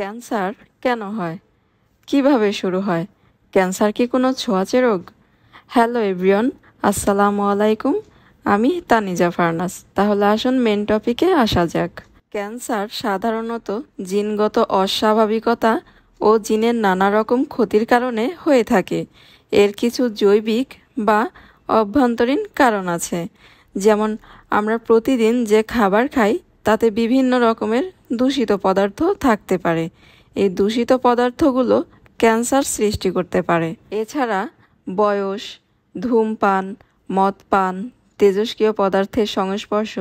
cancer কেন হয় কিভাবে শুরু হয় ক্যান্সার কি কোনো ছোঁয়াচে রোগ হ্যালো এভরিয়ন আসসালামু আলাইকুম আমি তানিজা ফার্নাস তাহলে আসুন মেন টপিকে আসা যাক ক্যান্সার সাধারণত জিনগত অস্বাভাবিকতা ও জিনের নানা রকম ক্ষতির কারণে হয়ে থাকে এর কিছু জৈবিক বা অভ্যন্তরীণ কারণ আছে যেমন আমরা প্রতিদিন যে খাবার খাই তাতে বিভিন্ন রকমের দূষিত পদার্থ থাকতে পারে এই দূষিত পদার্থগুলো ক্যান্সার সৃষ্টি করতে পারে এছাড়া বয়স ধূমপান মদপান তেজস্ক্রিয় পদার্থের সংস্পর্শ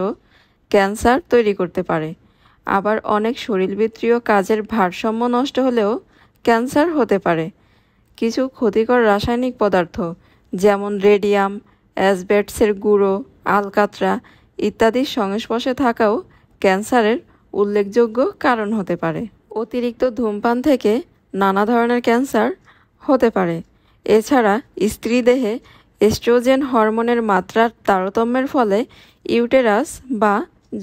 ক্যান্সার তৈরি করতে পারে আবার অনেক শরীরবৃত্তীয় কাজের ভারসাম্য নষ্ট হলেও ক্যান্সার হতে পারে কিছু ক্ষতিকর রাসায়নিক পদার্থ যেমন রেডিয়াম অ্যাসবেটসের গুঁড়ো আলকাতরা ইত্যাদির সংস্পর্শে থাকাও ক্যান্সারের উল্লেখযোগ্য কারণ হতে পারে অতিরিক্ত ধূমপান থেকে নানা ধরনের ক্যান্সার হতে পারে এছাড়া স্ত্রী দেহে এস্ট্রোজেন হরমোনের মাত্রার তারতম্যের ফলে ইউটেরাস বা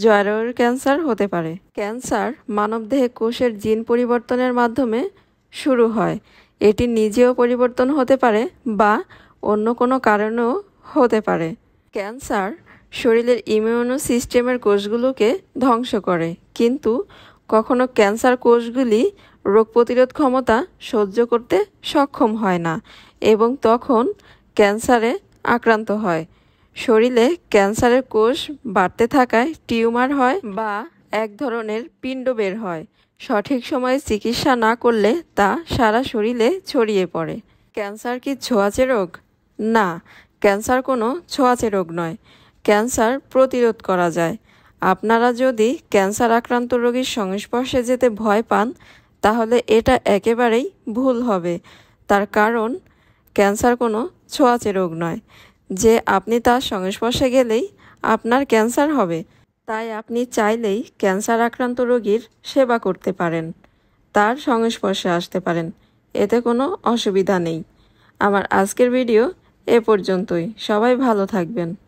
জয়ারয়ের ক্যান্সার হতে পারে ক্যান্সার মানবদেহে কোষের জিন পরিবর্তনের মাধ্যমে শুরু হয় এটি নিজেও পরিবর্তন হতে পারে বা অন্য কোনো কারণেও হতে পারে ক্যান্সার শরীরের ইমিউনো সিস্টেমের কোষগুলোকে ধ্বংস করে কিন্তু কখনো ক্যান্সার কোষগুলি রোগ প্রতিরোধ ক্ষমতা সহ্য করতে সক্ষম হয় না এবং তখন ক্যান্সারে আক্রান্ত হয় শরীরে ক্যান্সারের কোষ বাড়তে থাকায় টিউমার হয় বা এক ধরনের পিণ্ড বের হয় সঠিক সময়ে চিকিৎসা না করলে তা সারা শরীরে ছড়িয়ে পড়ে ক্যান্সার কি ছোঁয়াচে রোগ না ক্যান্সার কোনো ছোঁয়াচে রোগ নয় ক্যান্সার প্রতিরোধ করা যায় আপনারা যদি ক্যান্সার আক্রান্ত রোগীর সংস্পর্শে যেতে ভয় পান তাহলে এটা একেবারেই ভুল হবে তার কারণ ক্যান্সার কোনো ছোঁয়াচে রোগ নয় যে আপনি তার সংস্পর্শে গেলেই আপনার ক্যান্সার হবে তাই আপনি চাইলেই ক্যান্সার আক্রান্ত রোগীর সেবা করতে পারেন তার সংস্পর্শে আসতে পারেন এতে কোনো অসুবিধা নেই আমার আজকের ভিডিও এ পর্যন্তই সবাই ভালো থাকবেন